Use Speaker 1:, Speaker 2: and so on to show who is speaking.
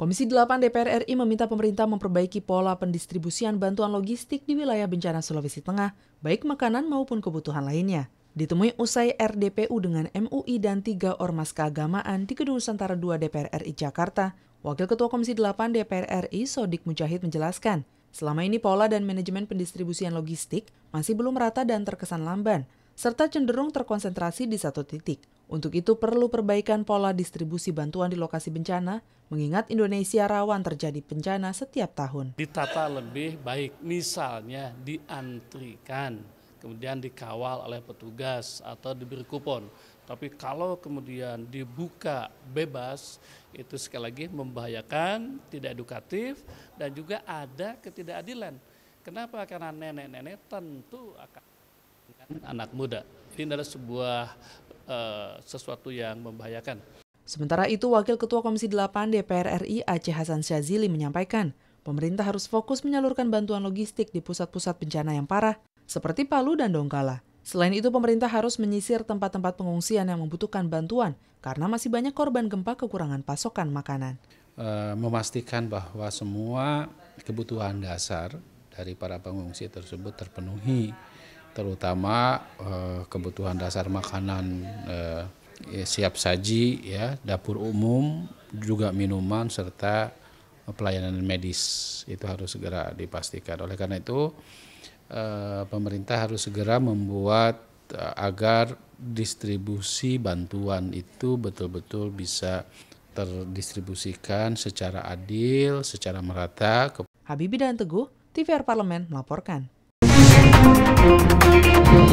Speaker 1: Komisi 8 DPR RI meminta pemerintah memperbaiki pola pendistribusian bantuan logistik di wilayah bencana Sulawesi Tengah, baik makanan maupun kebutuhan lainnya. Ditemui usai RDPU dengan MUI dan tiga ormas keagamaan di Gedung Nusantara 2 DPR RI Jakarta, Wakil Ketua Komisi 8 DPR RI Sodik Mujahid menjelaskan, selama ini pola dan manajemen pendistribusian logistik masih belum rata dan terkesan lamban, serta cenderung terkonsentrasi di satu titik. Untuk itu perlu perbaikan pola distribusi bantuan di lokasi bencana, mengingat Indonesia rawan terjadi bencana setiap tahun.
Speaker 2: Ditata lebih baik, misalnya diantrikan, kemudian dikawal oleh petugas atau diberi kupon. Tapi kalau kemudian dibuka bebas, itu sekali lagi membahayakan, tidak edukatif, dan juga ada ketidakadilan. Kenapa? Karena nenek-nenek tentu akan anak muda. Ini adalah sebuah Eh, sesuatu yang membahayakan.
Speaker 1: Sementara itu, Wakil Ketua Komisi 8 DPR RI Aceh Hasan Syazili menyampaikan, pemerintah harus fokus menyalurkan bantuan logistik di pusat-pusat bencana yang parah, seperti Palu dan Donggala. Selain itu, pemerintah harus menyisir tempat-tempat pengungsian yang membutuhkan bantuan karena masih banyak korban gempa kekurangan pasokan makanan.
Speaker 3: E, memastikan bahwa semua kebutuhan dasar dari para pengungsi tersebut terpenuhi terutama eh, kebutuhan dasar makanan eh, ya, siap saji ya dapur umum juga minuman serta pelayanan medis itu harus segera dipastikan oleh karena itu eh, pemerintah harus segera membuat eh, agar distribusi bantuan itu betul-betul bisa terdistribusikan secara adil secara merata
Speaker 1: Habibie dan Teguh TVR Parlemen melaporkan you.